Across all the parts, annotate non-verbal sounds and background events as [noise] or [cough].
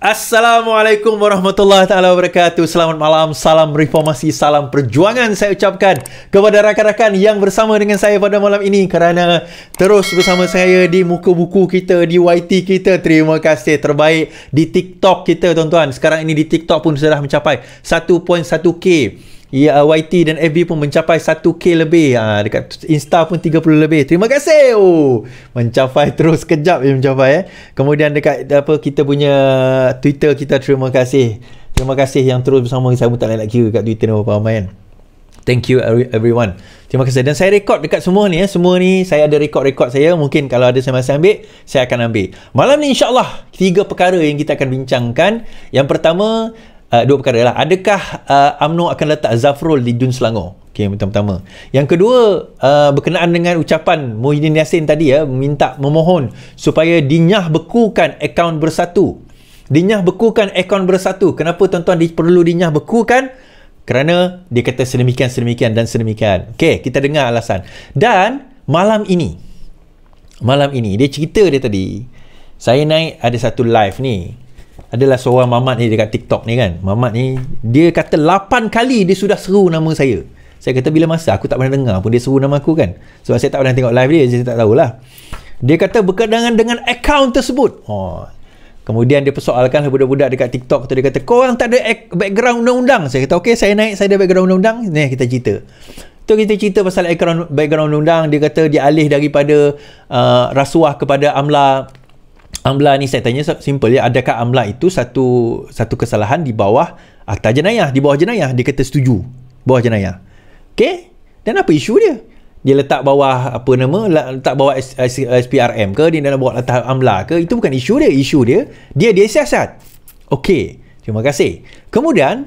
Assalamualaikum warahmatullahi taala wabarakatuh. Selamat malam, salam reformasi, salam perjuangan saya ucapkan kepada rakan-rakan yang bersama dengan saya pada malam ini kerana terus bersama saya di muka buku kita di YT kita. Terima kasih terbaik di TikTok kita tuan-tuan. Sekarang ini di TikTok pun sudah mencapai 1.1k. YT ya, dan FB pun mencapai 1K lebih ha, Dekat Insta pun 30 lebih Terima kasih oh, Mencapai [laughs] terus kejap dia mencapai eh. Kemudian dekat apa kita punya Twitter kita terima kasih Terima kasih yang terus bersama Saya pun tak nak kira dekat Twitter ni apa ramai kan Thank you everyone Terima kasih Dan saya rekod dekat semua ni eh. Semua ni saya ada rekod-rekod saya Mungkin kalau ada saya masih ambil Saya akan ambil Malam ni insyaAllah Tiga perkara yang kita akan bincangkan Yang pertama uh, dua perkara lah. Adakah uh, UMNO akan letak Zafrul di Dun Selangor? Okey, yang pertama. Yang kedua, uh, berkenaan dengan ucapan Muhyiddin Yassin tadi ya, minta memohon supaya dinyah bekukan akaun bersatu. Dinyah bekukan akaun bersatu. Kenapa tuan-tuan perlu dinyah bekukan? Kerana dia kata sedemikian, sedemikian dan sedemikian. Okey, kita dengar alasan. Dan malam ini, malam ini, dia cerita dia tadi, saya naik ada satu live ni, adalah seorang mamat ni dekat TikTok ni kan. Mamat ni dia kata 8 kali dia sudah seru nama saya. Saya kata bila masa aku tak pernah dengar pun dia seru nama aku kan. Sebab so, saya tak pernah tengok live dia jadi tak tahulah. Dia kata berkenaan dengan account tersebut. Oh. Kemudian dia persoalkan budak-budak dekat TikTok tu dia kata kau orang tak ada background undang-undang. Saya kata okey saya naik saya ada background undang-undang. Ni kita cerita. Tu kita cerita pasal background background undang-undang dia kata dia alih daripada uh, rasuah kepada amla Amla ni saya tanya simple ya adakah amla itu satu satu kesalahan di bawah akta jenayah di bawah jenayah dia kata setuju bawah jenayah okey dan apa isu dia dia letak bawah apa nama letak bawah SPRM ke dia nak buat letak amla ke itu bukan isu dia isu dia dia dia siasat okey terima kasih kemudian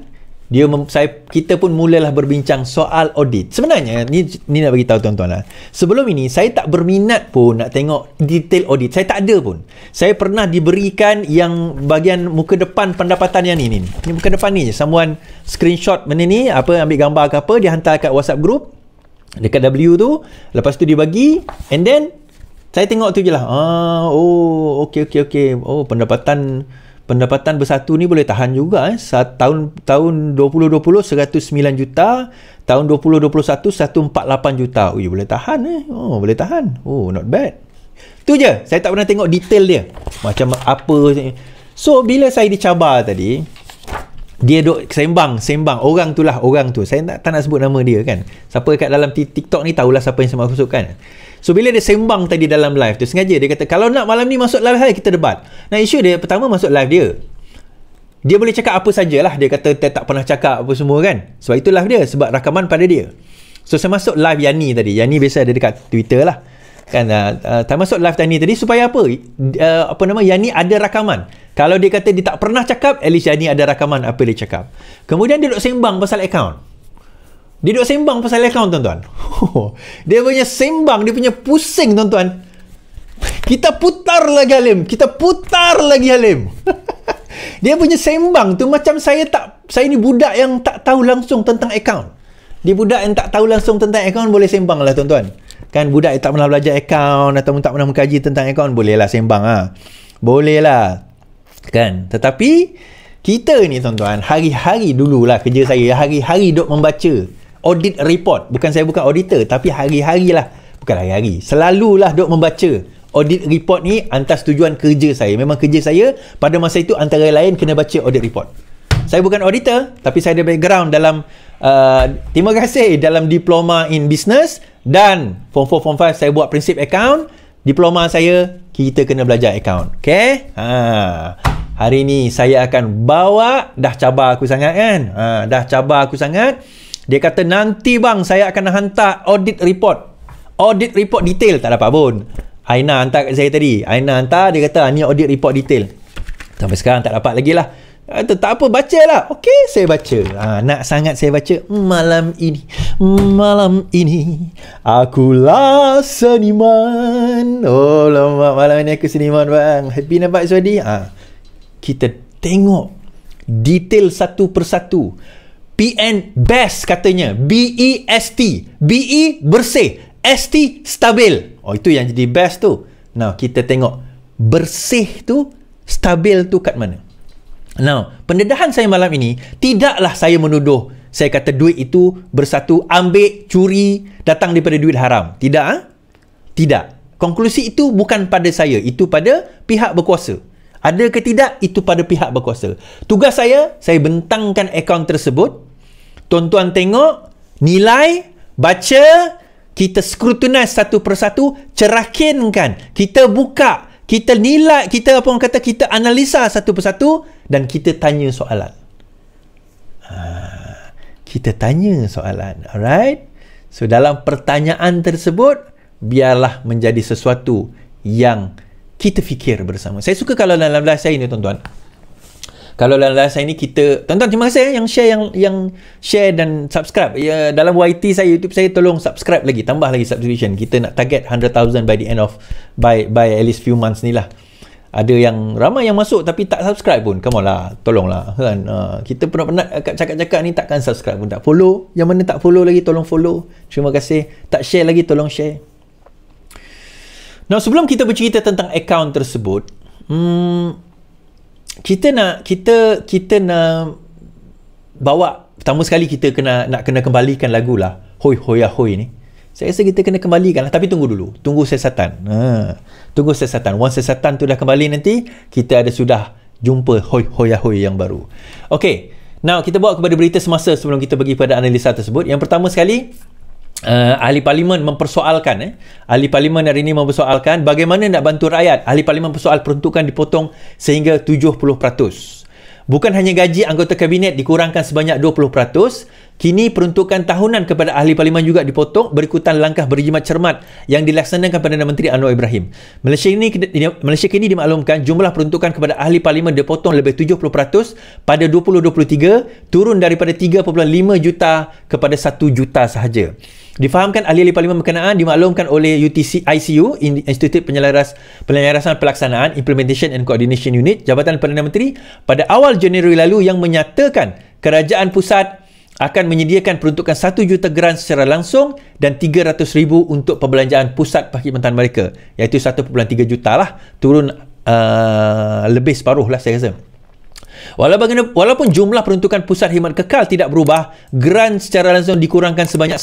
dia mem, saya kita pun mulailah berbincang soal audit. Sebenarnya ni ni nak bagi tahu tuan-tuan lah. Sebelum ini saya tak berminat pun nak tengok detail audit. Saya tak ada pun. Saya pernah diberikan yang bagian muka depan pendapatan yang ni ni. Ni muka depan ni je. Someone screenshot benda ni apa ambil gambar ke apa dia hantar kat WhatsApp group dekat W tu. Lepas tu dia bagi and then saya tengok tu je lah. Ah, oh, okey, okey, okey. Oh, pendapatan pendapatan bersatu ni boleh tahan juga eh. Saat tahun tahun 2020 109 juta, tahun 2021 148 juta. Oh, boleh tahan eh. Oh, boleh tahan. Oh, not bad. Tu je. Saya tak pernah tengok detail dia. Macam apa So, bila saya dicabar tadi, dia duk sembang, sembang. Orang tu lah, orang tu. Saya tak, tak nak sebut nama dia kan. Siapa kat dalam TikTok ni tahulah siapa yang saya maksudkan. So bila dia sembang tadi dalam live tu sengaja dia kata kalau nak malam ni masuk live hai kita debat. Nah isu dia pertama masuk live dia. Dia boleh cakap apa sajalah dia kata dia tak pernah cakap apa semua kan. Sebab itu live dia sebab rakaman pada dia. So saya masuk live Yani tadi. Yani biasa ada dekat Twitter lah. Kan uh, uh, masuk live Yani tadi supaya apa? Uh, apa nama Yani ada rakaman. Kalau dia kata dia tak pernah cakap, at least Yani ada rakaman apa dia cakap. Kemudian dia duduk sembang pasal account. Dia duduk sembang pasal account tuan-tuan. [laughs] dia punya sembang, dia punya pusing tuan-tuan. Kita putar lagi Halim. Kita putar lagi Halim. [laughs] dia punya sembang tu macam saya tak saya ni budak yang tak tahu langsung tentang account. Dia budak yang tak tahu langsung tentang account boleh sembang lah tuan-tuan. Kan budak yang tak pernah belajar account atau tak pernah mengkaji tentang account boleh lah sembang lah. Ha. Boleh lah. Kan? Tetapi kita ni tuan-tuan hari-hari dululah kerja saya hari-hari duk membaca audit report bukan saya bukan auditor tapi hari-hari lah bukan hari-hari selalulah duk membaca audit report ni antas tujuan kerja saya memang kerja saya pada masa itu antara lain kena baca audit report saya bukan auditor tapi saya ada background dalam uh, terima kasih dalam diploma in business dan form 4 form 5 saya buat prinsip account diploma saya kita kena belajar account okay ha. hari ni saya akan bawa dah cabar aku sangat kan ha, dah cabar aku sangat dia kata nanti bang saya akan hantar audit report. Audit report detail tak dapat pun. Aina hantar kat saya tadi. Aina hantar dia kata ah, ni audit report detail. Sampai sekarang tak dapat lagi lah. Kata, tak apa baca lah. Okey saya baca. Ha, nak sangat saya baca malam ini. Malam ini akulah seniman. Oh lama malam ini aku seniman bang. Happy nampak Suadi. Ha, kita tengok detail satu persatu. PN best katanya. B-E-S-T. B-E bersih. S-T stabil. Oh, itu yang jadi best tu. Now, kita tengok bersih tu, stabil tu kat mana. Now, pendedahan saya malam ini, tidaklah saya menuduh saya kata duit itu bersatu ambil, curi, datang daripada duit haram. Tidak, ha? Tidak. Konklusi itu bukan pada saya. Itu pada pihak berkuasa. Ada ke tidak, itu pada pihak berkuasa. Tugas saya, saya bentangkan akaun tersebut. Tuan-tuan tengok, nilai, baca, kita scrutinize satu persatu, cerakinkan, kita buka, kita nilai, kita apa orang kata, kita analisa satu persatu dan kita tanya soalan. Ha, kita tanya soalan, alright? So, dalam pertanyaan tersebut, biarlah menjadi sesuatu yang kita fikir bersama. Saya suka kalau dalam live saya ni tuan-tuan. Kalau dalam live saya ni kita tuan-tuan terima kasih eh, yang share yang yang share dan subscribe. Ya dalam YT saya YouTube saya tolong subscribe lagi, tambah lagi subscription. Kita nak target 100,000 by the end of by by at least few months ni lah. Ada yang ramai yang masuk tapi tak subscribe pun. Come on lah, tolonglah kan. Uh, kita penat-penat cakap-cakap ni takkan subscribe pun tak follow. Yang mana tak follow lagi tolong follow. Terima kasih. Tak share lagi tolong share. Nah sebelum kita bercerita tentang akaun tersebut, hmm, kita nak kita kita nak bawa pertama sekali kita kena nak kena kembalikan lagu lah. Hoi hoi ya hoi ni. Saya rasa kita kena kembalikan lah. Tapi tunggu dulu. Tunggu sesatan. Ha. Tunggu sesatan. Once sesatan tu dah kembali nanti, kita ada sudah jumpa hoi hoi ya hoi yang baru. Okay. Now kita bawa kepada berita semasa sebelum kita pergi pada analisa tersebut. Yang pertama sekali, Uh, ahli parlimen mempersoalkan eh ahli parlimen hari ini mempersoalkan bagaimana nak bantu rakyat ahli parlimen persoal peruntukan dipotong sehingga 70% bukan hanya gaji anggota kabinet dikurangkan sebanyak 20% kini peruntukan tahunan kepada ahli parlimen juga dipotong berikutan langkah berjimat cermat yang dilaksanakan Perdana Menteri Anwar Ibrahim Malaysia ini Malaysia kini dimaklumkan jumlah peruntukan kepada ahli parlimen dipotong lebih 70% pada 2023 turun daripada 3.5 juta kepada 1 juta sahaja Difahamkan ahli-ahli Parlimen berkenaan dimaklumkan oleh UTC ICU Institut Penyelaras Penyelarasan Pelaksanaan Implementation and Coordination Unit Jabatan Perdana Menteri pada awal Januari lalu yang menyatakan kerajaan pusat akan menyediakan peruntukan 1 juta geran secara langsung dan 300 ribu untuk perbelanjaan pusat perkhidmatan mereka iaitu 1.3 juta lah turun uh, lebih separuh lah saya rasa Walaupun jumlah peruntukan pusat khidmat kekal tidak berubah, geran secara langsung dikurangkan sebanyak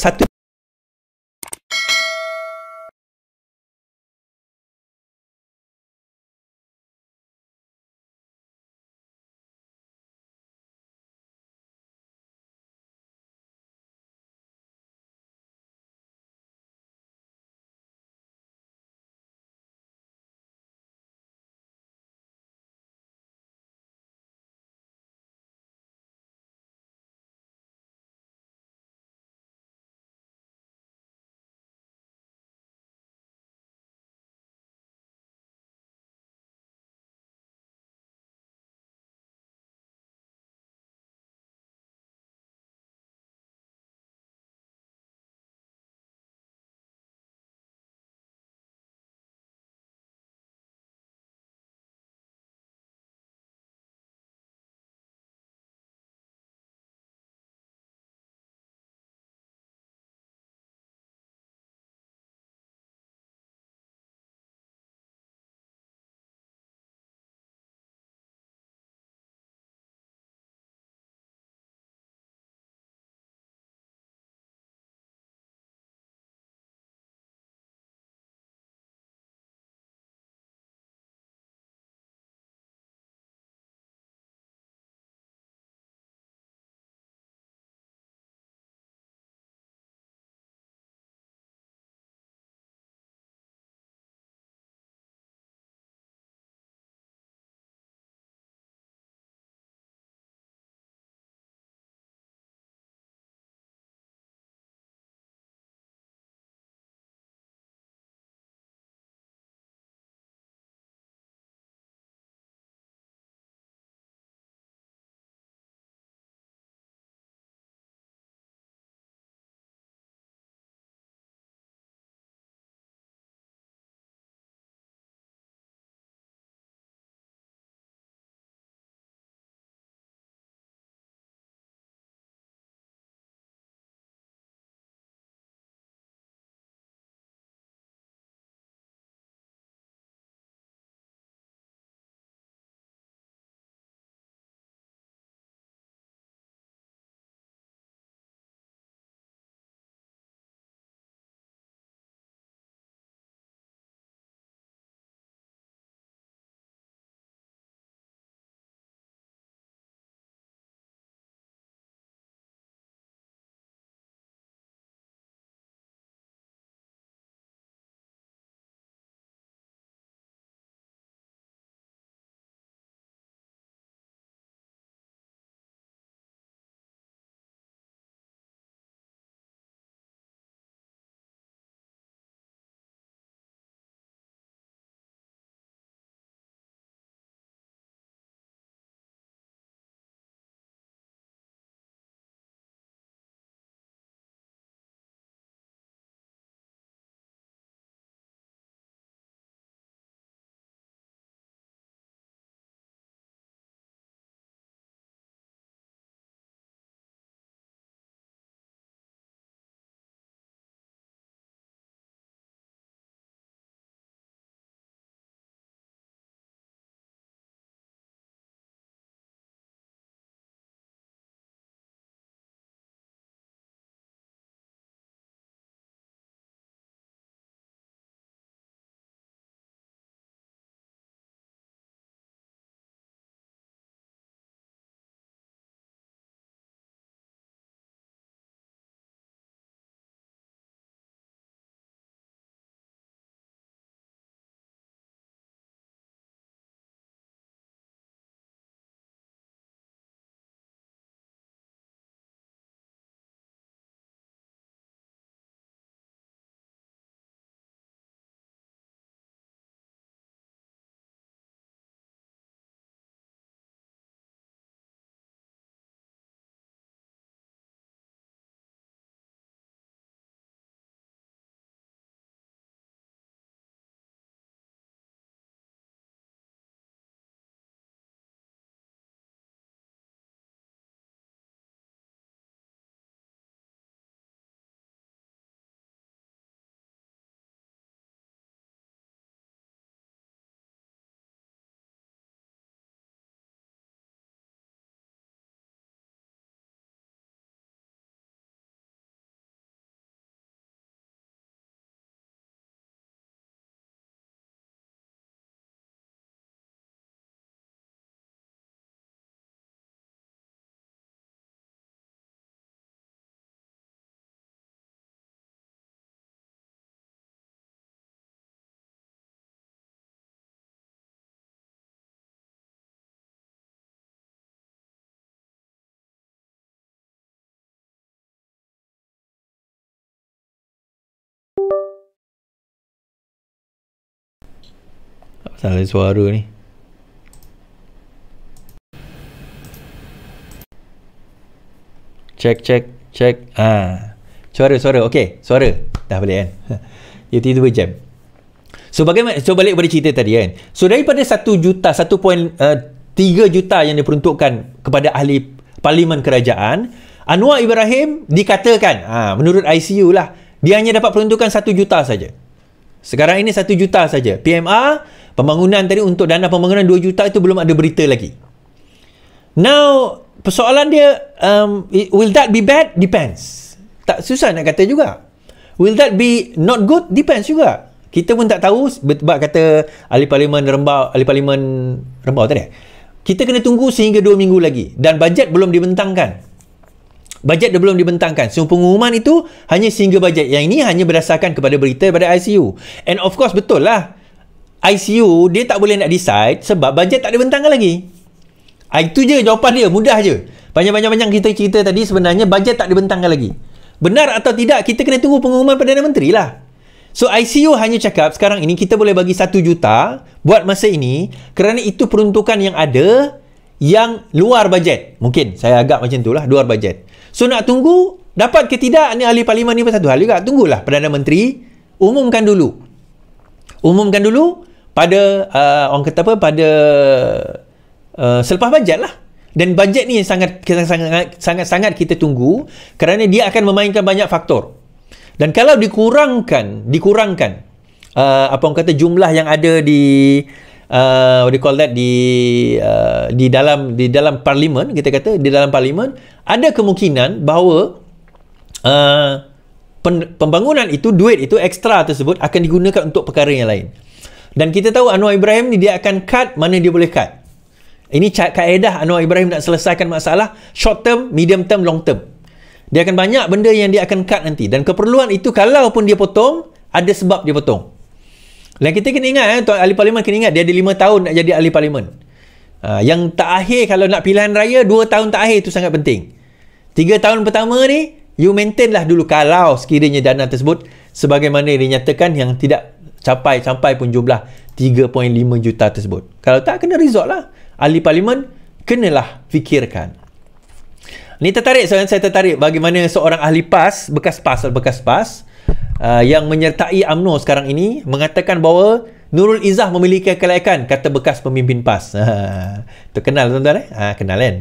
Salin suara ni Check check check Ah, Suara suara Okay suara Dah boleh kan [laughs] Dia tiba-tiba jam So bagaimana So balik pada cerita tadi kan So daripada 1 juta 1.3 uh, eh, juta yang diperuntukkan Kepada ahli Parlimen Kerajaan Anwar Ibrahim dikatakan ah, menurut ICU lah dia hanya dapat peruntukan 1 juta saja. Sekarang ini 1 juta saja. PMR Pembangunan tadi untuk dana pembangunan 2 juta itu belum ada berita lagi. Now, persoalan dia, um, will that be bad? Depends. Tak susah nak kata juga. Will that be not good? Depends juga. Kita pun tak tahu sebab kata ahli parlimen rembau, ahli parlimen rembau tadi. Kita kena tunggu sehingga 2 minggu lagi. Dan bajet belum dibentangkan. Bajet dia belum dibentangkan. Semua pengumuman itu hanya sehingga bajet. Yang ini hanya berdasarkan kepada berita daripada ICU. And of course betul lah. ICU dia tak boleh nak decide sebab bajet tak ada bentangkan lagi. Ah, itu je jawapan dia. Mudah je. banyak banyak kita cerita tadi sebenarnya bajet tak dibentangkan lagi. Benar atau tidak kita kena tunggu pengumuman Perdana Menteri lah. So ICU hanya cakap sekarang ini kita boleh bagi 1 juta buat masa ini kerana itu peruntukan yang ada yang luar bajet. Mungkin saya agak macam tu lah luar bajet. So nak tunggu dapat ke tidak ni ahli parlimen ni pun satu hal juga. Tunggulah Perdana Menteri Umumkan dulu. Umumkan dulu pada uh, orang kata apa pada uh, selepas bajet lah dan bajet ni yang sangat sangat sangat sangat kita tunggu kerana dia akan memainkan banyak faktor dan kalau dikurangkan dikurangkan uh, apa orang kata jumlah yang ada di uh, what do you call that di uh, di dalam di dalam parlimen kita kata di dalam parlimen ada kemungkinan bahawa uh, pembangunan itu duit itu ekstra tersebut akan digunakan untuk perkara yang lain dan kita tahu Anwar Ibrahim ni dia akan cut mana dia boleh cut. Ini kaedah Anwar Ibrahim nak selesaikan masalah short term, medium term, long term. Dia akan banyak benda yang dia akan cut nanti. Dan keperluan itu kalau pun dia potong, ada sebab dia potong. Dan kita kena ingat, eh, Tuan Ahli Parlimen kena ingat, dia ada 5 tahun nak jadi Ahli Parlimen. Uh, yang terakhir kalau nak pilihan raya, 2 tahun tak terakhir itu sangat penting. 3 tahun pertama ni, you maintain lah dulu kalau sekiranya dana tersebut sebagaimana dinyatakan yang tidak capai sampai pun jumlah 3.5 juta tersebut. Kalau tak kena result lah. Ahli parlimen kenalah fikirkan. Ni tertarik soalan saya tertarik bagaimana seorang ahli PAS, bekas PAS bekas PAS uh, yang menyertai AMNO sekarang ini mengatakan bahawa Nurul Izzah memiliki kelayakan kata bekas pemimpin PAS. [laughs] kenal tuan-tuan eh? Ha, kenal kan?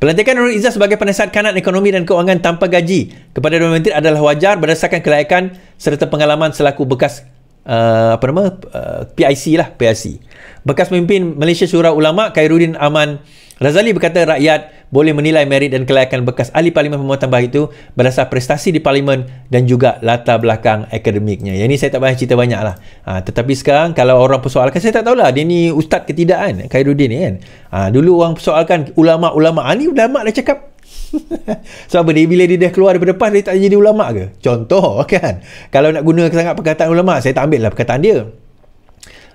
Pelantikan Nurul Izzah sebagai penasihat kanan ekonomi dan keuangan tanpa gaji kepada Dewan Menteri adalah wajar berdasarkan kelayakan serta pengalaman selaku bekas uh, apa nama uh, PIC lah PIC bekas pemimpin Malaysia Syura Ulama Khairuddin Aman Razali berkata rakyat boleh menilai merit dan kelayakan bekas ahli parlimen pemotong bahagian itu berdasar prestasi di parlimen dan juga latar belakang akademiknya. Yang ini saya tak banyak cerita banyak lah. Ha, tetapi sekarang kalau orang persoalkan, saya tak tahulah dia ni ustaz ketidakan. kan, Khairuddin ni kan. Ha, dulu orang persoalkan ulama-ulama. Ha, ni ulama dah cakap [laughs] so apa dia bila dia dah keluar daripada PAS dia tak jadi ulama ke contoh [laughs] kan kalau nak guna sangat perkataan ulama saya tak ambil lah perkataan dia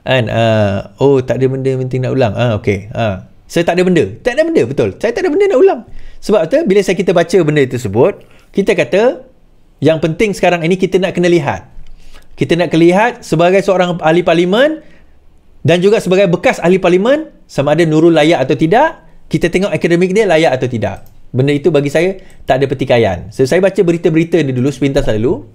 kan uh, oh tak ada benda penting nak ulang ah uh, okey ah uh. saya tak ada benda tak ada benda betul saya tak ada benda nak ulang sebab tu bila saya kita baca benda tersebut kita kata yang penting sekarang ini kita nak kena lihat kita nak kena lihat sebagai seorang ahli parlimen dan juga sebagai bekas ahli parlimen sama ada nurul layak atau tidak kita tengok akademik dia layak atau tidak Benda itu bagi saya tak ada pertikaian. So, saya baca berita-berita dia dulu sepintas lalu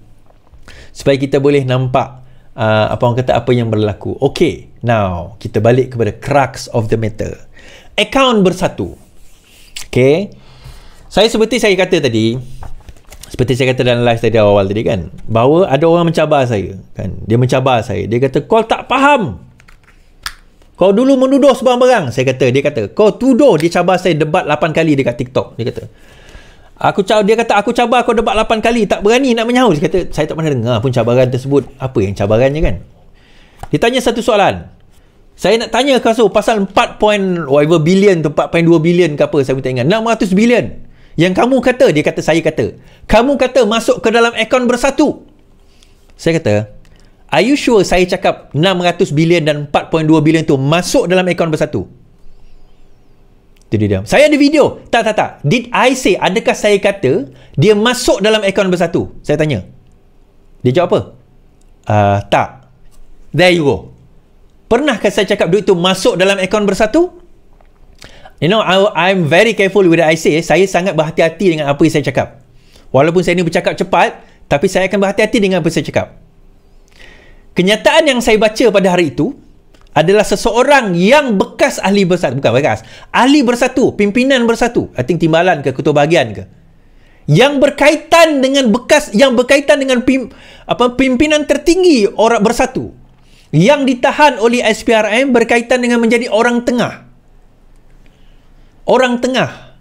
supaya kita boleh nampak uh, apa orang kata apa yang berlaku. Okay, now kita balik kepada crux of the matter. Account bersatu. Okay. Saya seperti saya kata tadi, seperti saya kata dalam live tadi awal tadi kan, bahawa ada orang mencabar saya. Kan? Dia mencabar saya. Dia kata, kau tak faham kau dulu menuduh sebarang-barang Saya kata Dia kata Kau tuduh Dia cabar saya debat 8 kali Dekat TikTok Dia kata Aku cabar dia kata aku cabar kau debat 8 kali tak berani nak menyahut. Dia kata saya tak pernah dengar pun cabaran tersebut. Apa yang cabarannya kan? Dia tanya satu soalan. Saya nak tanya kau so pasal 4. whatever billion tu 4.2 billion ke apa saya tak ingat. 600 billion. Yang kamu kata dia kata saya kata. Kamu kata masuk ke dalam akaun bersatu. Saya kata Are you sure saya cakap 600 bilion dan 4.2 bilion tu masuk dalam akaun bersatu? Itu dia Saya ada video. Tak, tak, tak. Did I say, adakah saya kata dia masuk dalam akaun bersatu? Saya tanya. Dia jawab apa? Uh, tak. There you go. Pernahkah saya cakap duit tu masuk dalam akaun bersatu? You know, I, I'm very careful with what I say. Saya sangat berhati-hati dengan apa yang saya cakap. Walaupun saya ni bercakap cepat, tapi saya akan berhati-hati dengan apa yang saya cakap. Kenyataan yang saya baca pada hari itu adalah seseorang yang bekas ahli bersatu. Bukan bekas. Ahli bersatu. Pimpinan bersatu. I think timbalan ke ketua bahagian ke. Yang berkaitan dengan bekas, yang berkaitan dengan pim, apa pimpinan tertinggi orang bersatu. Yang ditahan oleh SPRM berkaitan dengan menjadi orang tengah. Orang tengah.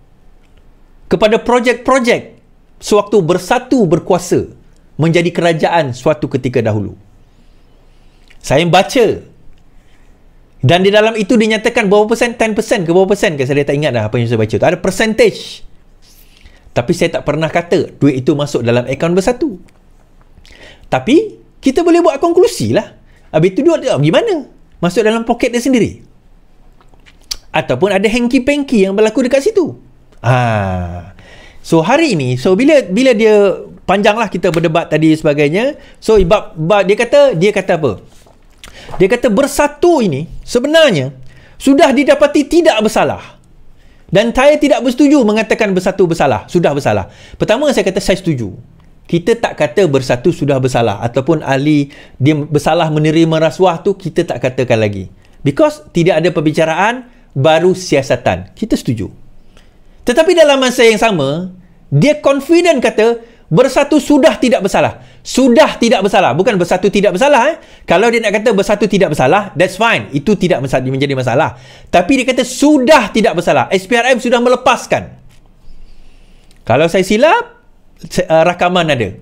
Kepada projek-projek sewaktu bersatu berkuasa menjadi kerajaan suatu ketika dahulu. Saya baca dan di dalam itu dinyatakan berapa persen 10% ke berapa persen ke saya tak ingat apa yang saya baca tu ada percentage tapi saya tak pernah kata duit itu masuk dalam akaun bersatu tapi kita boleh buat konklusi lah habis itu duit dia ah, gimana masuk dalam poket dia sendiri ataupun ada hengki-pengki yang berlaku dekat situ ha. so hari ini so bila bila dia panjang lah kita berdebat tadi sebagainya so ibab, ibab dia kata dia kata apa dia kata bersatu ini sebenarnya sudah didapati tidak bersalah. Dan saya tidak bersetuju mengatakan bersatu bersalah. Sudah bersalah. Pertama saya kata saya setuju. Kita tak kata bersatu sudah bersalah. Ataupun Ali dia bersalah menerima rasuah tu kita tak katakan lagi. Because tidak ada perbicaraan baru siasatan. Kita setuju. Tetapi dalam masa yang sama, dia confident kata bersatu sudah tidak bersalah. Sudah tidak bersalah. Bukan bersatu tidak bersalah. Eh? Kalau dia nak kata bersatu tidak bersalah, that's fine. Itu tidak menjadi masalah. Tapi dia kata sudah tidak bersalah. SPRM sudah melepaskan. Kalau saya silap, eh, rakaman ada.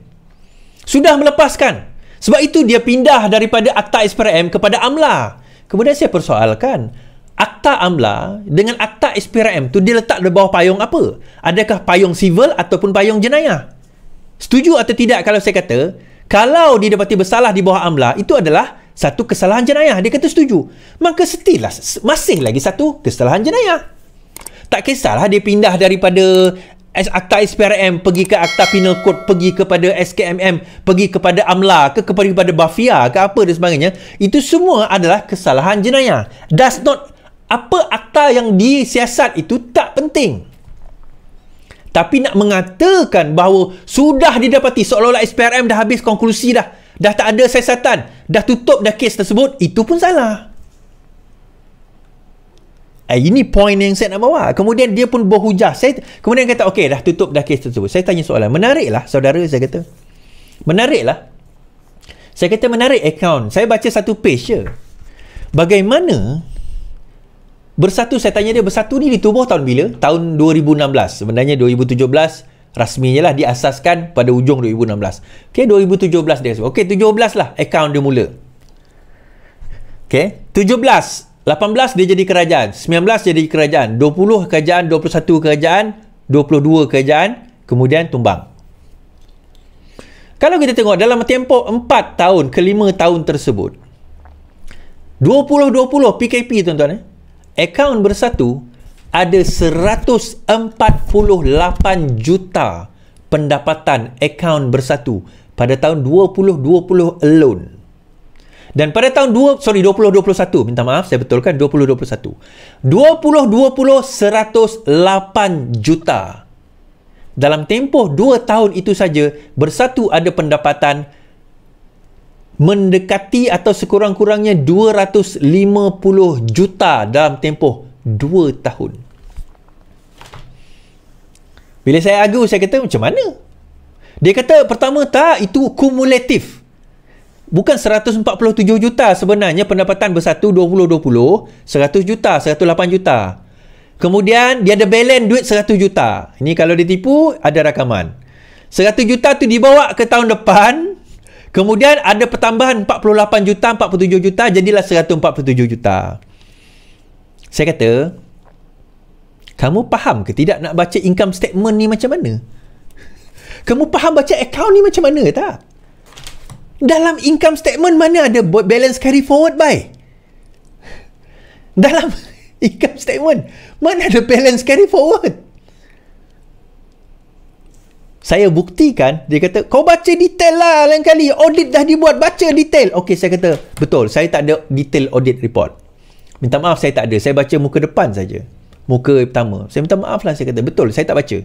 Sudah melepaskan. Sebab itu dia pindah daripada akta SPRM kepada AMLA. Kemudian saya persoalkan, akta AMLA dengan akta SPRM tu dia letak di bawah payung apa? Adakah payung civil ataupun payung jenayah? Setuju atau tidak kalau saya kata kalau dia dapati bersalah di bawah amla itu adalah satu kesalahan jenayah. Dia kata setuju. Maka setilah masih lagi satu kesalahan jenayah. Tak kisahlah dia pindah daripada Akta SPRM pergi ke Akta Penal Code pergi kepada SKMM pergi kepada AMLA ke kepada Bafia ke apa dan sebagainya itu semua adalah kesalahan jenayah does not apa akta yang disiasat itu tak penting tapi nak mengatakan bahawa sudah didapati seolah-olah SPRM dah habis konklusi dah dah tak ada siasatan dah tutup dah kes tersebut itu pun salah eh, ini point yang saya nak bawa kemudian dia pun berhujah saya kemudian kata okey dah tutup dah kes tersebut saya tanya soalan menariklah saudara saya kata menariklah saya kata menarik account saya baca satu page je bagaimana Bersatu saya tanya dia Bersatu ni ditubuh tahun bila? Tahun 2016 Sebenarnya 2017 Rasminya lah diasaskan pada ujung 2016 Okay 2017 dia sebut Okay 17 lah account dia mula Okay 17 18 dia jadi kerajaan 19 jadi kerajaan 20 kerajaan 21 kerajaan 22 kerajaan Kemudian tumbang Kalau kita tengok dalam tempoh 4 tahun ke 5 tahun tersebut 20-20 PKP tuan-tuan eh akaun bersatu ada 148 juta pendapatan akaun bersatu pada tahun 2020 alone. Dan pada tahun 2 sorry 2021 minta maaf saya betulkan 2021. 2020 108 juta. Dalam tempoh 2 tahun itu saja bersatu ada pendapatan mendekati atau sekurang-kurangnya 250 juta dalam tempoh 2 tahun. Bila saya argue, saya kata macam mana? Dia kata pertama tak, itu kumulatif. Bukan 147 juta sebenarnya pendapatan bersatu 20-20, 100 juta, 108 juta. Kemudian dia ada balance duit 100 juta. Ini kalau ditipu ada rakaman. 100 juta tu dibawa ke tahun depan Kemudian ada pertambahan 48 juta, 47 juta, jadilah 147 juta. Saya kata, kamu faham ke tidak nak baca income statement ni macam mana? Kamu faham baca account ni macam mana tak? Dalam income statement mana ada balance carry forward by? Dalam [laughs] income statement, mana ada balance carry forward? saya buktikan dia kata kau baca detail lah lain kali audit dah dibuat baca detail okey saya kata betul saya tak ada detail audit report minta maaf saya tak ada saya baca muka depan saja muka pertama saya minta maaf lah saya kata betul saya tak baca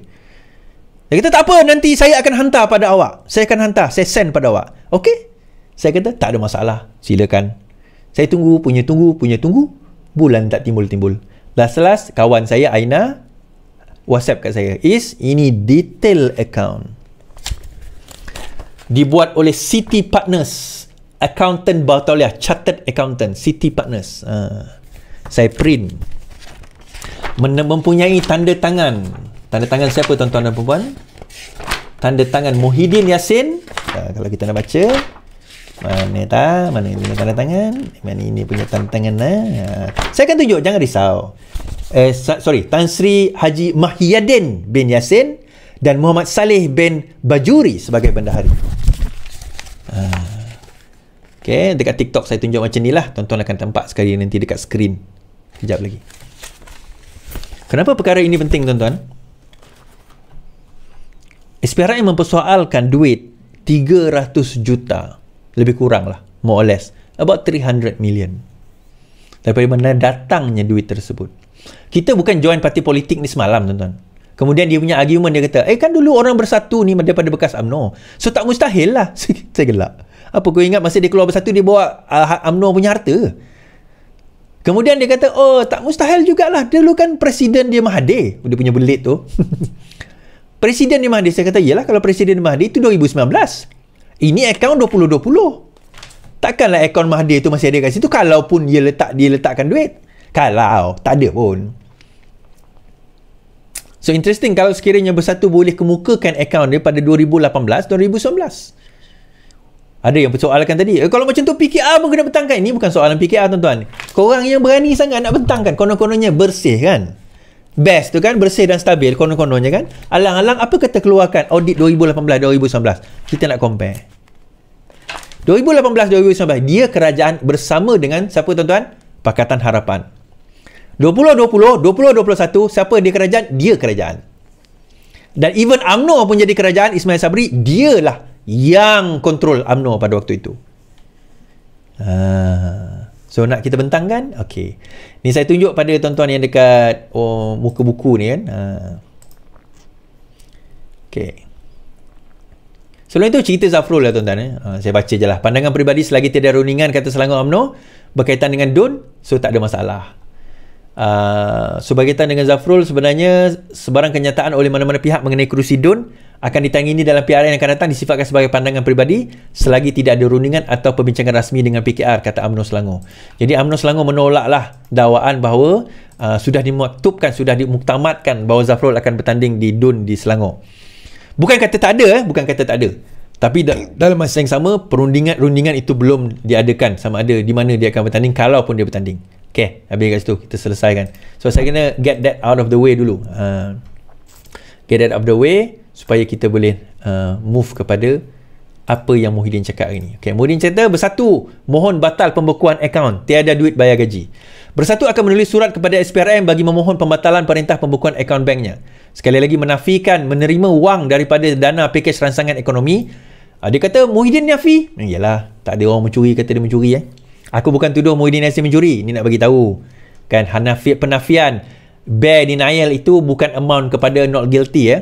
dia kata tak apa nanti saya akan hantar pada awak saya akan hantar saya send pada awak okey saya kata tak ada masalah silakan saya tunggu punya tunggu punya tunggu bulan tak timbul-timbul last last kawan saya Aina WhatsApp kat saya is ini detail account dibuat oleh City Partners accountant Batalia chartered accountant City Partners ha. saya print Men- mempunyai tanda tangan tanda tangan siapa tuan-tuan dan perempuan tanda tangan Muhyiddin Yassin ha, kalau kita nak baca mana tak mana ini tanda tangan mana ini punya tanda tangan eh? ha. saya akan tunjuk jangan risau eh, sorry Tan Sri Haji Mahyadin bin Yasin dan Muhammad Saleh bin Bajuri sebagai bendahari. Uh, ah. okay, dekat TikTok saya tunjuk macam ni lah. Tuan-tuan akan tempat sekali nanti dekat skrin. Kejap lagi. Kenapa perkara ini penting tuan-tuan? SPRM mempersoalkan duit 300 juta. Lebih kurang lah. More or less. About 300 million. Daripada mana datangnya duit tersebut. Kita bukan join parti politik ni semalam tuan-tuan. Kemudian dia punya argument dia kata, eh kan dulu orang bersatu ni daripada bekas UMNO. So tak mustahil lah. [laughs] Saya gelak. Apa kau ingat masa dia keluar bersatu dia bawa uh, UMNO punya harta Kemudian dia kata, oh tak mustahil jugalah. Dulu kan presiden dia Mahathir. Dia punya belit tu. [laughs] presiden dia Mahathir. Saya kata, iyalah kalau presiden dia Mahathir itu 2019. Ini akaun 2020. Takkanlah akaun Mahathir itu masih ada kat situ. Kalaupun dia, letak, dia letakkan duit kalah tau tak ada pun so interesting kalau sekiranya bersatu boleh kemukakan akaun dia pada 2018 2019 ada yang persoalkan tadi eh, kalau macam tu PKR pun kena bertangkai ini bukan soalan PKR tuan-tuan korang yang berani sangat nak bertangkan konon-kononnya bersih kan best tu kan bersih dan stabil konon-kononnya kan alang-alang apa kata keluarkan audit 2018 2019 kita nak compare 2018-2019 dia kerajaan bersama dengan siapa tuan-tuan? Pakatan Harapan. 2020, 2021, siapa dia kerajaan? Dia kerajaan. Dan even UMNO pun jadi kerajaan, Ismail Sabri, dialah yang kontrol UMNO pada waktu itu. Ah. So nak kita bentangkan? Okay. Ni saya tunjuk pada tuan-tuan yang dekat oh, muka buku ni kan. Ah. Okey. Selain itu cerita Zafrul lah tuan-tuan eh. Uh, saya baca je lah. Pandangan peribadi selagi tidak runingan kata Selangor UMNO berkaitan dengan DUN, so tak ada masalah. Uh, so berkaitan dengan Zafrul sebenarnya sebarang kenyataan oleh mana-mana pihak mengenai kerusi DUN akan ditangani dalam PRN yang akan datang disifatkan sebagai pandangan peribadi selagi tidak ada rundingan atau perbincangan rasmi dengan PKR kata UMNO Selangor jadi UMNO Selangor menolaklah dakwaan bahawa uh, sudah dimaktubkan sudah dimuktamadkan bahawa Zafrul akan bertanding di DUN di Selangor bukan kata tak ada eh? bukan kata tak ada tapi dalam masa yang sama perundingan-rundingan itu belum diadakan sama ada di mana dia akan bertanding kalau pun dia bertanding Okay, habis kat situ kita selesaikan. So saya kena get that out of the way dulu. Uh, get that out of the way supaya kita boleh uh, move kepada apa yang Muhyiddin cakap hari ni. Okay, Muhyiddin cerita bersatu mohon batal pembekuan akaun. Tiada duit bayar gaji. Bersatu akan menulis surat kepada SPRM bagi memohon pembatalan perintah pembekuan akaun banknya. Sekali lagi menafikan menerima wang daripada dana pakej ransangan ekonomi. Ah, dia kata Muhyiddin nyafi? Yalah, tak ada orang mencuri kata dia mencuri eh. Aku bukan tuduh Muhyiddin Yassin mencuri. Ni nak bagi tahu. Kan Hanafi penafian bear denial itu bukan amount kepada not guilty ya. Eh?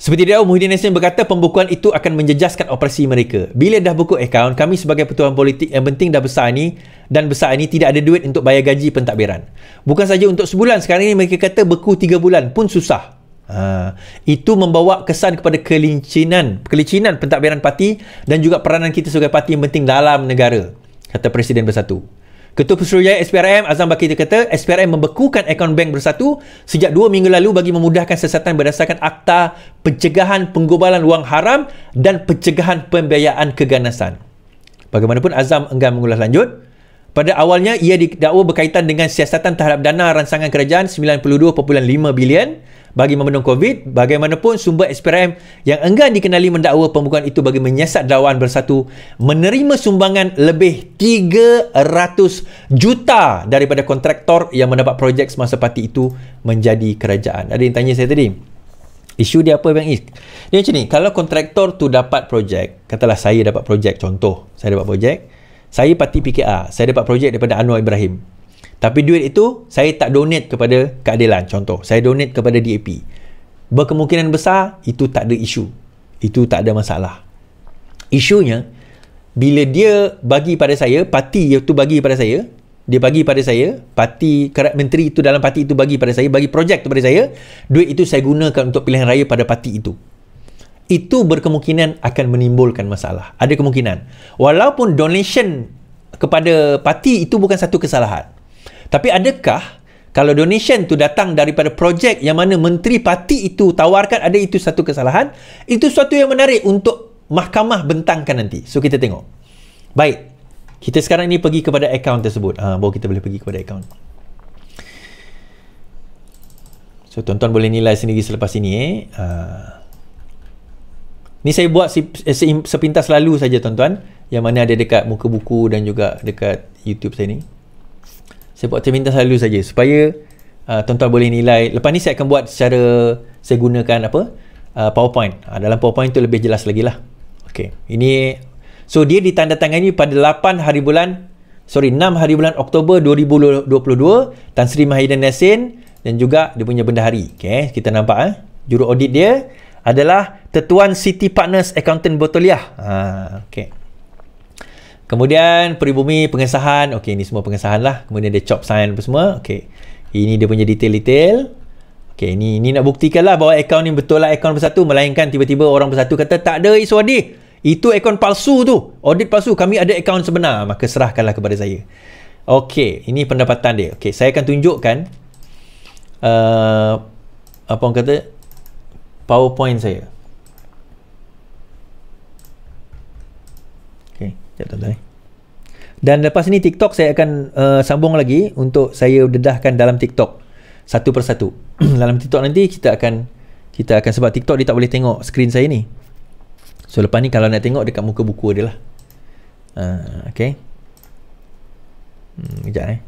Seperti dia, Muhyiddin Yassin berkata pembukuan itu akan menjejaskan operasi mereka. Bila dah buku akaun, kami sebagai pertuan politik yang penting dah besar ni dan besar ni tidak ada duit untuk bayar gaji pentadbiran. Bukan saja untuk sebulan, sekarang ni mereka kata beku 3 bulan pun susah. Ha, itu membawa kesan kepada kelincinan kelincinan pentadbiran parti dan juga peranan kita sebagai parti yang penting dalam negara kata Presiden Bersatu. Ketua Jaya SPRM Azam Bakir kata SPRM membekukan akaun bank bersatu sejak dua minggu lalu bagi memudahkan siasatan berdasarkan Akta Pencegahan Penggobalan Wang Haram dan Pencegahan Pembiayaan Keganasan. Bagaimanapun Azam enggan mengulas lanjut. Pada awalnya ia didakwa berkaitan dengan siasatan terhadap dana ransangan kerajaan 92.5 bilion bagi membendung COVID. Bagaimanapun sumber SPRM yang enggan dikenali mendakwa pembukaan itu bagi menyiasat dakwaan bersatu menerima sumbangan lebih 300 juta daripada kontraktor yang mendapat projek semasa parti itu menjadi kerajaan. Ada yang tanya saya tadi. Isu dia apa Bang Is? Dia macam ni, kalau kontraktor tu dapat projek, katalah saya dapat projek contoh, saya dapat projek, saya parti PKR, saya dapat projek daripada Anwar Ibrahim. Tapi duit itu saya tak donate kepada keadilan. Contoh, saya donate kepada DAP. Berkemungkinan besar itu tak ada isu. Itu tak ada masalah. Isunya, bila dia bagi pada saya, parti itu bagi pada saya, dia bagi pada saya, parti kerat menteri itu dalam parti itu bagi pada saya, bagi projek kepada saya, duit itu saya gunakan untuk pilihan raya pada parti itu. Itu berkemungkinan akan menimbulkan masalah. Ada kemungkinan. Walaupun donation kepada parti itu bukan satu kesalahan. Tapi adakah kalau donation tu datang daripada projek yang mana menteri parti itu tawarkan ada itu satu kesalahan, itu sesuatu yang menarik untuk mahkamah bentangkan nanti. So kita tengok. Baik. Kita sekarang ni pergi kepada akaun tersebut. Ha, baru kita boleh pergi kepada akaun. So tuan-tuan boleh nilai sendiri selepas ini eh. Ha. Ni saya buat eh, sepintas lalu saja tuan-tuan yang mana ada dekat muka buku dan juga dekat YouTube saya ni saya buat terminta selalu saja supaya uh, tuan-tuan boleh nilai lepas ni saya akan buat secara saya gunakan apa uh, powerpoint uh, dalam powerpoint tu lebih jelas lagi lah Okay, ini so dia ditandatangani pada 8 hari bulan sorry 6 hari bulan Oktober 2022 Tan Sri Mahidin Nasin dan juga dia punya benda hari. Okay, kita nampak eh. juru audit dia adalah Tetuan City Partners Accountant Botoliah ha, uh, ok Kemudian peribumi pengesahan. Okey, ini semua pengesahan lah. Kemudian dia chop sign apa semua. Okey. Ini dia punya detail-detail. Okey, ini, ini nak buktikan lah bahawa akaun ni betul lah akaun bersatu. Melainkan tiba-tiba orang bersatu kata, tak ada Iswadi. Itu akaun palsu tu. Audit palsu. Kami ada akaun sebenar. Maka serahkanlah kepada saya. Okey, ini pendapatan dia. Okey, saya akan tunjukkan uh, apa orang kata PowerPoint saya. Sekejap tuan-tuan ni. Eh. Dan lepas ni TikTok saya akan uh, sambung lagi untuk saya dedahkan dalam TikTok satu persatu. [clears throat] dalam TikTok nanti kita akan kita akan sebab TikTok dia tak boleh tengok skrin saya ni. So lepas ni kalau nak tengok dekat muka buku dia lah. Uh, okay. Hmm, sekejap eh.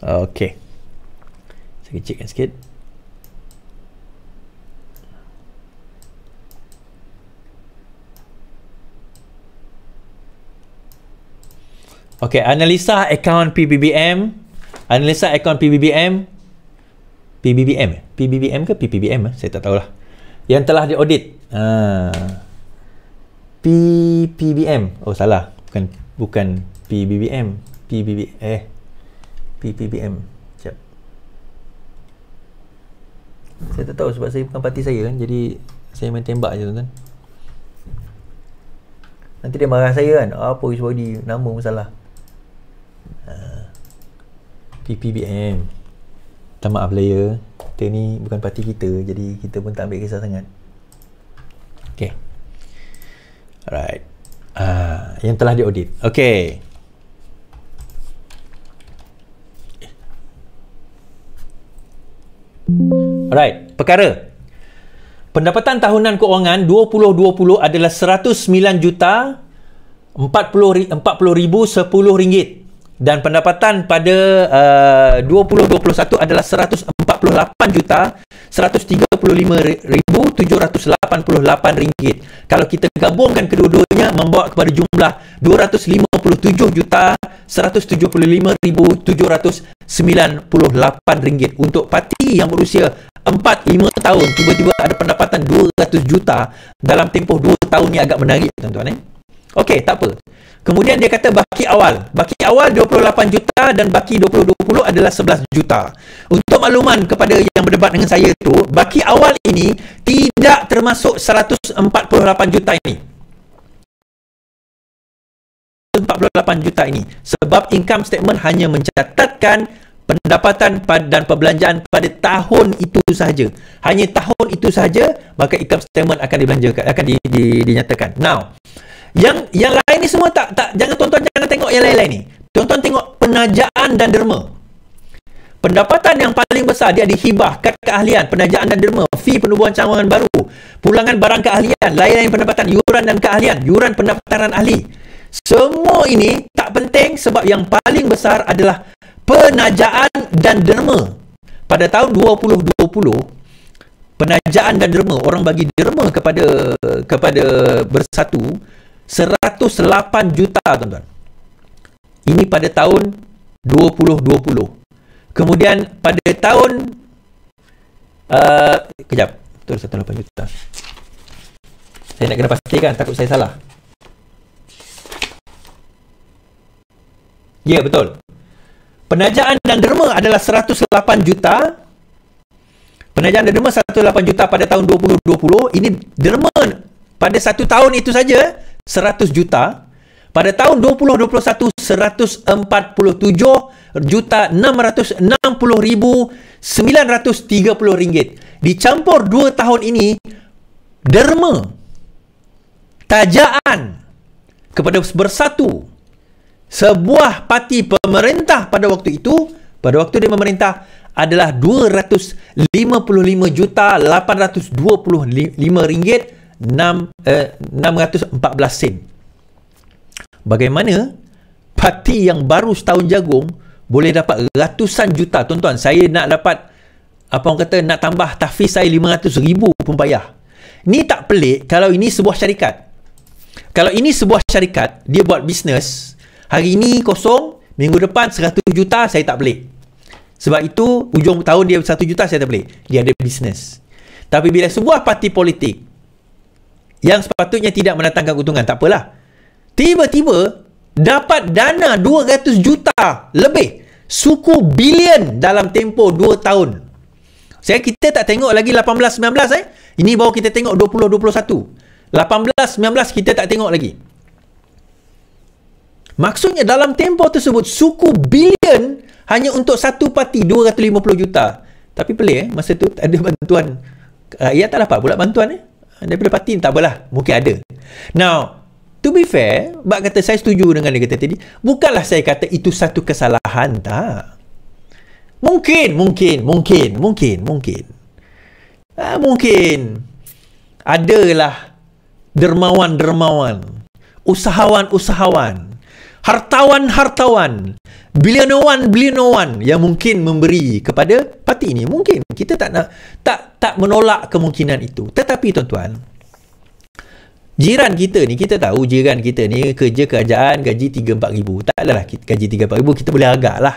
Okay, Saya kecilkan sikit. Okey, analisa akaun PBBM. Analisa akaun PBBM. PBBM? Eh? PBBM ke PPBM? Eh? Saya tak tahulah. Yang telah diaudit. Ha. PPBM. Oh, salah. Bukan bukan PBBM. PBB eh PPBM Sekejap Saya tak tahu sebab saya bukan parti saya kan Jadi saya main tembak je tuan-tuan Nanti dia marah saya kan ah, Apa his body Nama pun salah ha. PPBM Tak maaf player ya. Kita ni bukan parti kita Jadi kita pun tak ambil kisah sangat Okay Alright uh, Yang telah diaudit Okay Hmm. Alright, perkara. Pendapatan tahunan keuangan 2020 adalah 109 juta 40,000 ringgit dan pendapatan pada uh, 2021 adalah 148 juta 135,788 ringgit. Kalau kita gabungkan kedua-duanya membawa kepada jumlah 257 juta 175,798 ringgit untuk parti yang berusia 4 5 tahun tiba-tiba ada pendapatan 200 juta dalam tempoh 2 tahun ni agak menarik tuan-tuan eh. Okey, tak apa. Kemudian dia kata baki awal. Baki awal 28 juta dan baki 2020 adalah 11 juta. Untuk makluman kepada yang berdebat dengan saya tu, baki awal ini tidak termasuk 148 juta ini. 148 juta ini sebab income statement hanya mencatatkan pendapatan dan perbelanjaan pada tahun itu sahaja. Hanya tahun itu sahaja, maka income statement akan dibelanjakan akan di, di, dinyatakan. Now, yang yang lain ni semua tak tak jangan tonton jangan tengok yang lain-lain ni. Tonton tengok penajaan dan derma. Pendapatan yang paling besar dia dihibah kad keahlian, penajaan dan derma, fee penubuhan cawangan baru, pulangan barang keahlian, lain-lain pendapatan, yuran dan keahlian, yuran pendaftaran ahli. Semua ini tak penting sebab yang paling besar adalah penajaan dan derma. Pada tahun 2020, penajaan dan derma, orang bagi derma kepada kepada bersatu, 108 juta tuan-tuan. Ini pada tahun 2020. Kemudian pada tahun, uh, kejap, terus 108 juta. Saya nak kena pastikan, takut saya salah. Ya, yeah, betul. Penajaan dan derma adalah 108 juta. Penajaan dan derma 108 juta pada tahun 2020. Ini derma pada satu tahun itu saja 100 juta. Pada tahun 2021 147 juta 660 ribu 930 ringgit. Dicampur dua tahun ini derma tajaan kepada bersatu sebuah parti pemerintah pada waktu itu pada waktu dia memerintah adalah 255 juta 825 ringgit 6 eh, 614 sen. Bagaimana parti yang baru setahun jagung boleh dapat ratusan juta tuan-tuan saya nak dapat apa orang kata nak tambah tahfiz saya 500 ribu pun payah ni tak pelik kalau ini sebuah syarikat kalau ini sebuah syarikat dia buat bisnes hari ini kosong minggu depan 100 juta saya tak beli sebab itu ujung tahun dia 1 juta saya tak beli dia ada bisnes tapi bila sebuah parti politik yang sepatutnya tidak mendatangkan keuntungan tak apalah tiba-tiba dapat dana 200 juta lebih suku bilion dalam tempoh 2 tahun saya kita tak tengok lagi 18 19 eh ini baru kita tengok 20 21 18 19 kita tak tengok lagi Maksudnya dalam tempoh tersebut suku bilion hanya untuk satu parti 250 juta. Tapi pelik eh masa tu tak ada bantuan. Uh, ya tak dapat pula bantuan eh. Ah, daripada parti tak apalah, mungkin ada. Now, to be fair, bab kata saya setuju dengan dia kata tadi, bukanlah saya kata itu satu kesalahan tak. Mungkin, mungkin, mungkin, mungkin, mungkin. Ah, mungkin adalah dermawan-dermawan, usahawan-usahawan hartawan-hartawan bilionawan-bilionawan yang mungkin memberi kepada parti ini mungkin kita tak nak tak tak menolak kemungkinan itu tetapi tuan-tuan jiran kita ni kita tahu jiran kita ni kerja kerajaan gaji 3-4 ribu tak adalah gaji 3-4 ribu kita boleh agak lah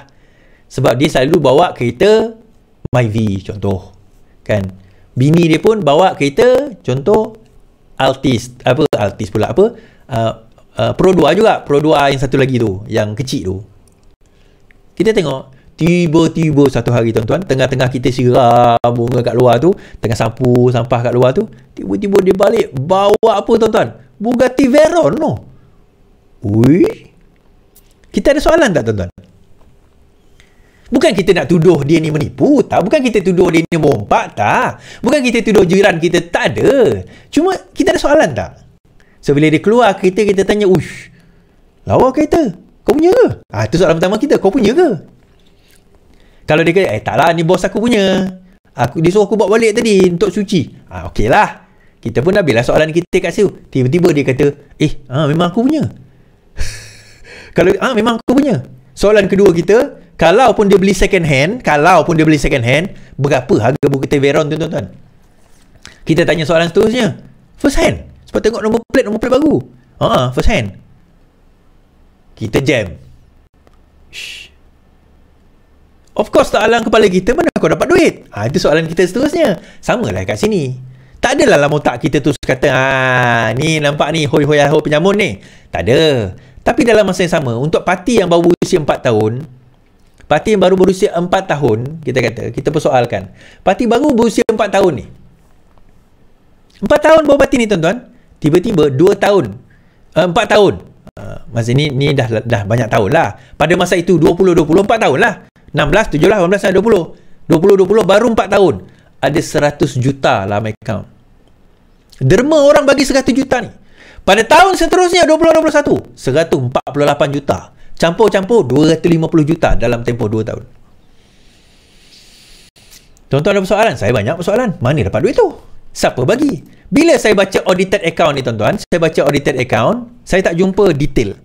sebab dia selalu bawa kereta Myvi contoh kan bini dia pun bawa kereta contoh Altis apa Altis pula apa ah, Uh, Pro 2 juga Pro 2 yang satu lagi tu Yang kecil tu Kita tengok Tiba-tiba satu hari tuan-tuan Tengah-tengah kita siram bunga kat luar tu Tengah sampu sampah kat luar tu Tiba-tiba dia balik Bawa apa tuan-tuan Bugatti Veyron no. Ui Kita ada soalan tak tuan-tuan Bukan kita nak tuduh dia ni menipu tak Bukan kita tuduh dia ni mompak tak Bukan kita tuduh jiran kita tak ada Cuma kita ada soalan tak So bila dia keluar kereta kita tanya Uish Lawa kereta Kau punya ke? Ha, ah, itu soalan pertama kita Kau punya ke? Kalau dia kata Eh taklah ni bos aku punya aku, Dia suruh aku bawa balik tadi Untuk suci ha, ah, okeylah, Kita pun dah bilah soalan kita kat situ Tiba-tiba dia kata Eh ha, memang aku punya [laughs] Kalau ah ha, memang aku punya Soalan kedua kita Kalau pun dia beli second hand Kalau pun dia beli second hand Berapa harga buku kita tu tuan-tuan? Kita tanya soalan seterusnya First hand kau tengok nombor plate Nombor plate baru Haa uh, First hand Kita jam Shh. Of course tak alang kepala kita Mana kau dapat duit ha, Itu soalan kita seterusnya Sama lah kat sini Tak adalah lah otak kita tu Kata Haa Ni nampak ni Hoi hoi ahoi penyamun ni Tak ada Tapi dalam masa yang sama Untuk parti yang baru berusia 4 tahun Parti yang baru berusia 4 tahun Kita kata Kita persoalkan Parti baru berusia 4 tahun ni 4 tahun berubah ni tuan-tuan tiba-tiba 2 tahun, 4 eh, tahun. Eh, masa ni ni dah dah banyak tahun lah. Pada masa itu 20, 20, 4 tahun lah. 16, 17, 18, 20. 20, 20, baru 4 tahun. Ada 100 juta lah my account. Derma orang bagi 100 juta ni. Pada tahun seterusnya 2021, 148 juta. Campur-campur 250 juta dalam tempoh 2 tahun. Tuan-tuan ada persoalan? Saya banyak persoalan. Mana dapat duit tu? Siapa bagi? Bila saya baca audited account ni tuan-tuan, saya baca audited account, saya tak jumpa detail.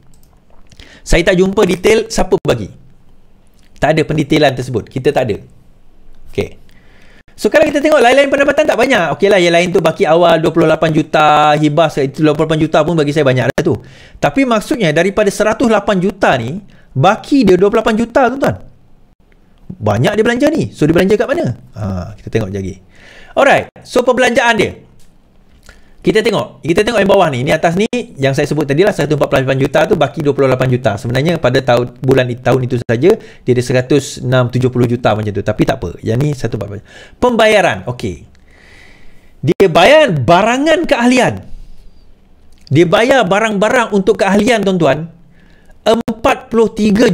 Saya tak jumpa detail siapa bagi. Tak ada pendetailan tersebut. Kita tak ada. Okay. So kalau kita tengok lain-lain pendapatan tak banyak. Okey lah yang lain tu baki awal 28 juta hibah 28 juta pun bagi saya banyak dah tu. Tapi maksudnya daripada 108 juta ni baki dia 28 juta tuan-tuan. Banyak dia belanja ni. So dia belanja kat mana? Ha, kita tengok je Alright, so perbelanjaan dia. Kita tengok, kita tengok yang bawah ni, ni atas ni yang saya sebut tadi lah 148 juta tu baki 28 juta. Sebenarnya pada tahun bulan tahun itu saja dia ada 167 juta macam tu. Tapi tak apa, yang ni 148. Pembayaran, okey. Dia bayar barangan keahlian. Dia bayar barang-barang untuk keahlian tuan-tuan 43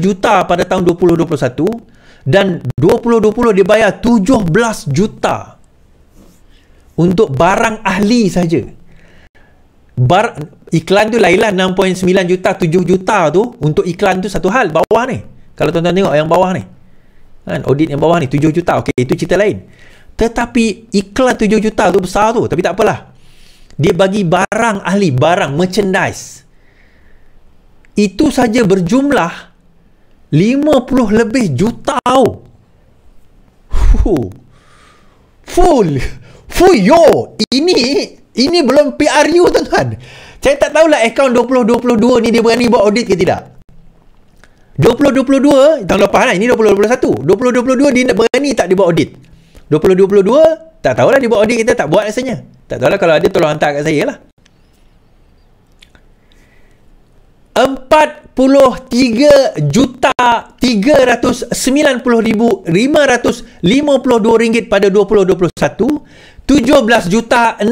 juta pada tahun 2021 dan 2020 dia bayar 17 juta untuk barang ahli saja. Bar iklan tu lailah 6.9 juta 7 juta tu untuk iklan tu satu hal bawah ni. Kalau tuan-tuan tengok yang bawah ni. Kan audit yang bawah ni 7 juta. Okey, itu cerita lain. Tetapi iklan 7 juta tu besar tu, tapi tak apalah. Dia bagi barang ahli, barang merchandise. Itu saja berjumlah 50 lebih juta tau. Huh. Full. Fuyo Ini Ini belum PRU tuan-tuan Saya tak tahulah Akaun 2022 ni Dia berani buat audit ke tidak 2022 Tahun lepas lah Ini 2021 2022 dia berani tak dia buat audit 2022 Tak tahulah dia buat audit kita Tak buat rasanya Tak tahulah kalau ada Tolong hantar kat saya lah 43 juta 390,552 ringgit pada 2021 17 juta 64,950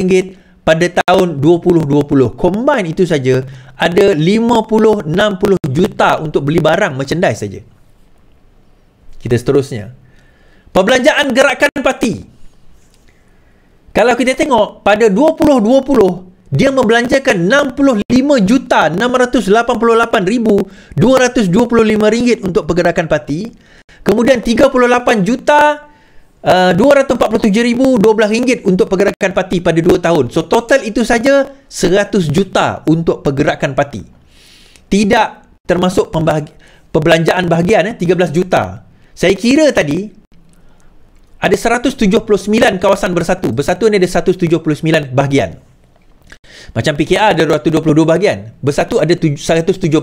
ringgit pada tahun 2020 combine itu saja ada 50 60 juta untuk beli barang merchandise saja kita seterusnya perbelanjaan gerakan parti kalau kita tengok pada 2020 dia membelanjakan 65 juta 688,225 ringgit untuk pergerakan parti. Kemudian 38 juta eh, uh, 247,012 ringgit untuk pergerakan parti pada 2 tahun. So total itu saja 100 juta untuk pergerakan parti. Tidak termasuk pembahagi- pembelanjaan bahagian eh, 13 juta. Saya kira tadi ada 179 kawasan bersatu. Bersatu ni ada 179 bahagian. Macam PKR ada 222 bahagian. Bersatu ada 179.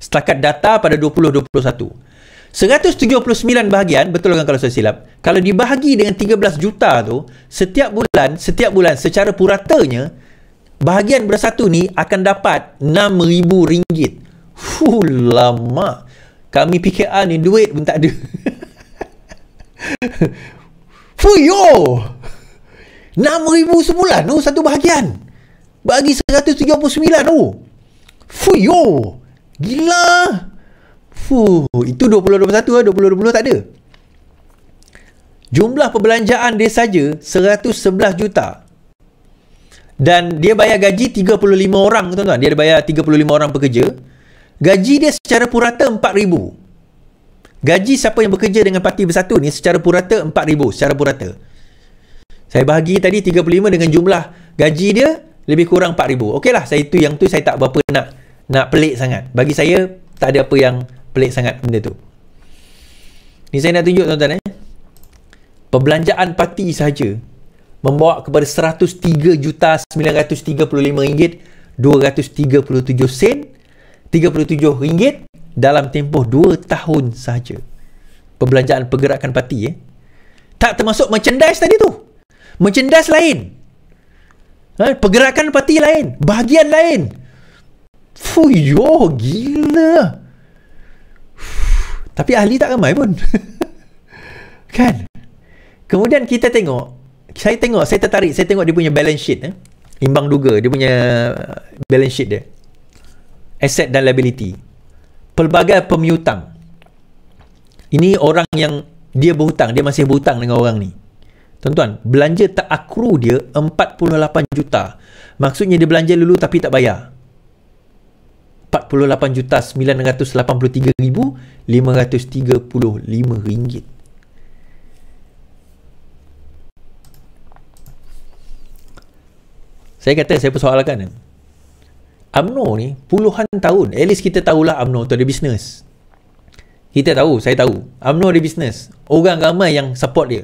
Setakat data pada 2021. 179 bahagian, betul kan kalau saya silap. Kalau dibahagi dengan 13 juta tu, setiap bulan, setiap bulan secara puratanya, bahagian bersatu ni akan dapat rm ringgit. Fuh, lama. Kami PKR ni duit pun tak ada. [laughs] Fuyo! 6,000 sebulan tu oh, satu bahagian bagi 139 tu. yo, Gila. Fu, itu 2021 lah, 2020 tak ada. Jumlah perbelanjaan dia saja 111 juta. Dan dia bayar gaji 35 orang tuan-tuan. Dia ada bayar 35 orang pekerja. Gaji dia secara purata ribu. Gaji siapa yang bekerja dengan parti bersatu ni secara purata ribu Secara purata. Saya bahagi tadi 35 dengan jumlah gaji dia lebih kurang 4000. Okeylah, saya tu yang tu saya tak berapa nak nak pelik sangat. Bagi saya tak ada apa yang pelik sangat benda tu. Ni saya nak tunjuk tuan-tuan eh. Perbelanjaan parti saja membawa kepada 103 juta 935 ringgit 237 sen 37 ringgit dalam tempoh 2 tahun saja. Perbelanjaan pergerakan parti eh. Tak termasuk merchandise tadi tu. Merchandise lain. Ha? Pergerakan parti lain. Bahagian lain. Fuh, yo, gila. [sighs] Tapi ahli tak ramai pun. [laughs] kan? Kemudian kita tengok. Saya tengok, saya tertarik. Saya tengok dia punya balance sheet. Eh? Imbang duga. Dia punya uh, balance sheet dia. Asset dan liability. Pelbagai pemiutang. Ini orang yang dia berhutang. Dia masih berhutang dengan orang ni. Tuan-tuan, belanja tak akru dia 48 juta. Maksudnya dia belanja dulu tapi tak bayar. 48 juta 983,535 ringgit. Saya kata, saya persoalkan. UMNO kan. ni puluhan tahun. At least kita tahulah UMNO tu ada bisnes. Kita tahu, saya tahu. UMNO ada bisnes. Orang ramai yang support dia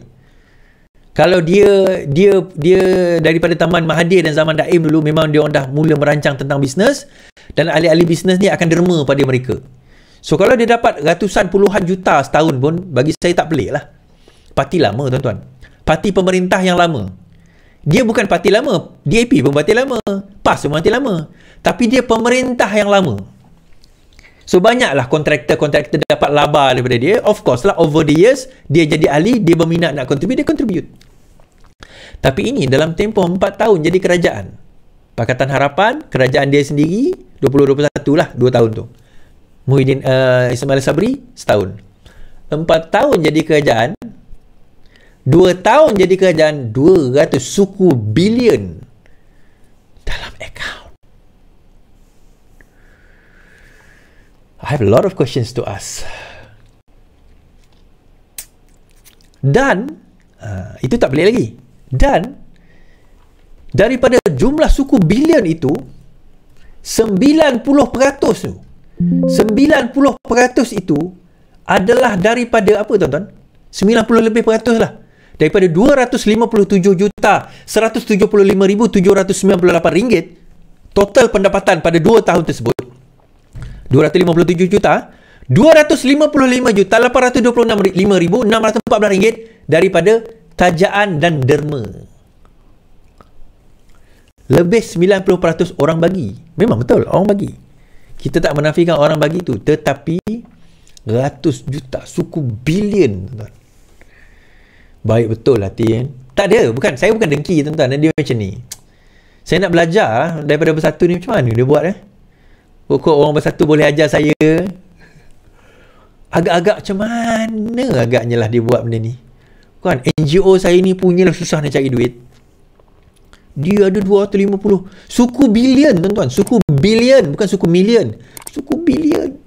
kalau dia dia dia daripada zaman Mahathir dan Zaman Daim dulu memang dia orang dah mula merancang tentang bisnes dan ahli-ahli bisnes ni akan derma pada mereka. So kalau dia dapat ratusan puluhan juta setahun pun bagi saya tak pelik lah. Parti lama tuan-tuan. Parti pemerintah yang lama. Dia bukan parti lama. DAP pun parti lama. PAS pun parti lama. Tapi dia pemerintah yang lama. So banyaklah kontraktor-kontraktor dapat laba daripada dia. Of course lah over the years dia jadi ahli, dia berminat nak contribute, dia contribute. Tapi ini dalam tempoh 4 tahun jadi kerajaan. Pakatan Harapan, kerajaan dia sendiri, 2021 lah 2 tahun tu. Muhyiddin uh, Ismail Sabri, setahun. 4 tahun jadi kerajaan, 2 tahun jadi kerajaan, 200 suku bilion dalam akaun. I have a lot of questions to ask. Dan, uh, itu tak boleh lagi. Dan daripada jumlah suku bilion itu 90% tu 90% itu adalah daripada apa tuan-tuan? 90 lebih peratus lah daripada 257 juta 175,798 ringgit total pendapatan pada 2 tahun tersebut 257 juta 255 juta 825,614 ringgit daripada tajaan dan derma. Lebih 90% orang bagi. Memang betul, orang bagi. Kita tak menafikan orang bagi tu. Tetapi, ratus juta, suku bilion. Tuan. Baik betul hati. Eh? Tak ada, bukan. Saya bukan dengki, tuan-tuan. Dia macam ni. Saya nak belajar ah, daripada bersatu ni macam mana dia buat eh. Oh, kok orang bersatu boleh ajar saya. Agak-agak macam mana agaknya lah dia buat benda ni. Kan NGO saya ni punya lah susah nak cari duit Dia ada 250 Suku bilion tuan-tuan Suku bilion bukan suku million Suku bilion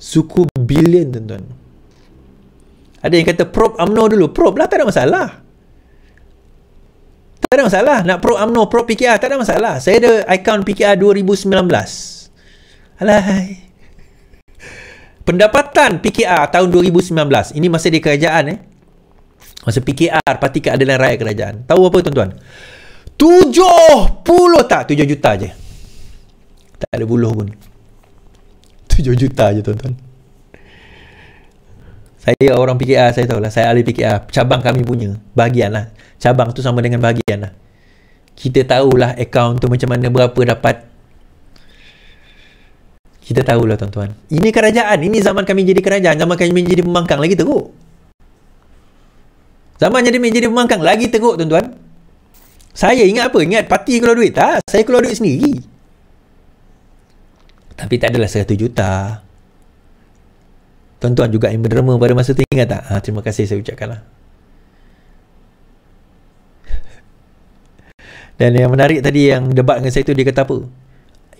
Suku bilion tuan-tuan Ada yang kata probe UMNO dulu Probe lah tak ada masalah tak ada masalah Nak pro amno Pro PKR Tak ada masalah Saya ada account PKR 2019 Alai Pendapatan PKR tahun 2019 Ini masa di kerajaan eh Masa PKR Parti Keadilan Rakyat Kerajaan Tahu apa tuan-tuan 70 tak 7 juta je Tak ada buluh pun 7 juta je tuan-tuan saya orang PKR, saya tahu lah. Saya ahli PKR. Cabang kami punya. Bahagian lah cabang tu sama dengan bahagian lah. Kita tahulah account tu macam mana berapa dapat. Kita tahulah tuan-tuan. Ini kerajaan. Ini zaman kami jadi kerajaan. Zaman kami jadi pembangkang lagi teruk. Zaman jadi menjadi pembangkang lagi teruk tuan-tuan. Saya ingat apa? Ingat parti keluar duit? Tak. Saya keluar duit sendiri. Tapi tak adalah 100 juta. Tuan-tuan juga yang berderma pada masa tu ingat tak? Ha, terima kasih saya ucapkanlah. Dan yang menarik tadi yang debat dengan saya tu dia kata apa?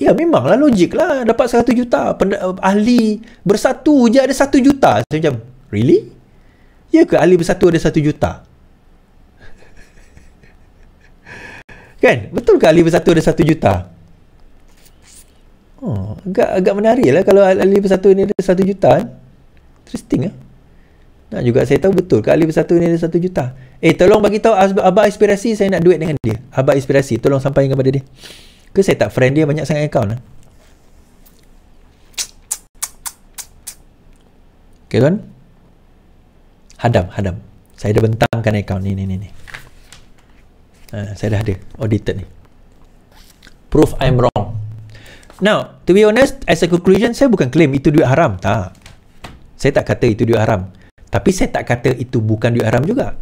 Ya memanglah logik lah dapat 100 juta Pend- ahli bersatu je ada 1 juta. Saya macam, really? Ya ke ahli bersatu ada 1 juta? [laughs] kan? Betul ke ahli bersatu ada 1 juta? Oh, agak agak menarik lah kalau ahli bersatu ni ada 1 juta. Eh. Interesting ah. Nak juga saya tahu betul kali bersatu ini ada satu juta. Eh tolong bagi tahu abah inspirasi saya nak duit dengan dia. Abah inspirasi tolong sampaikan kepada dia. Ke saya tak friend dia banyak sangat account lah. Okay tuan. Hadam, hadam. Saya dah bentangkan account ni, ni, ni, ni. Ha, saya dah ada audited ni. Proof I'm wrong. Now, to be honest, as a conclusion, saya bukan claim itu duit haram. Tak. Saya tak kata itu duit haram. Tapi saya tak kata itu bukan duit haram juga.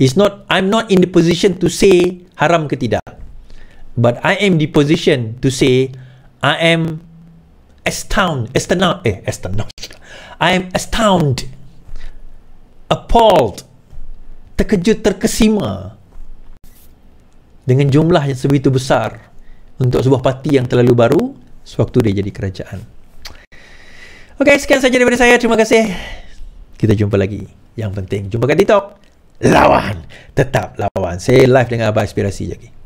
It's not, I'm not in the position to say haram ke tidak. But I am the position to say I am astound, astound, eh, astound. I am astound, appalled, terkejut, terkesima dengan jumlah yang sebegitu besar untuk sebuah parti yang terlalu baru sewaktu dia jadi kerajaan. Okay, sekian saja daripada saya. Terima kasih. Kita jumpa lagi. Yang penting, jumpa kat TikTok. Lawan. Tetap lawan. Say live dengan Abah inspirasi je. Okay?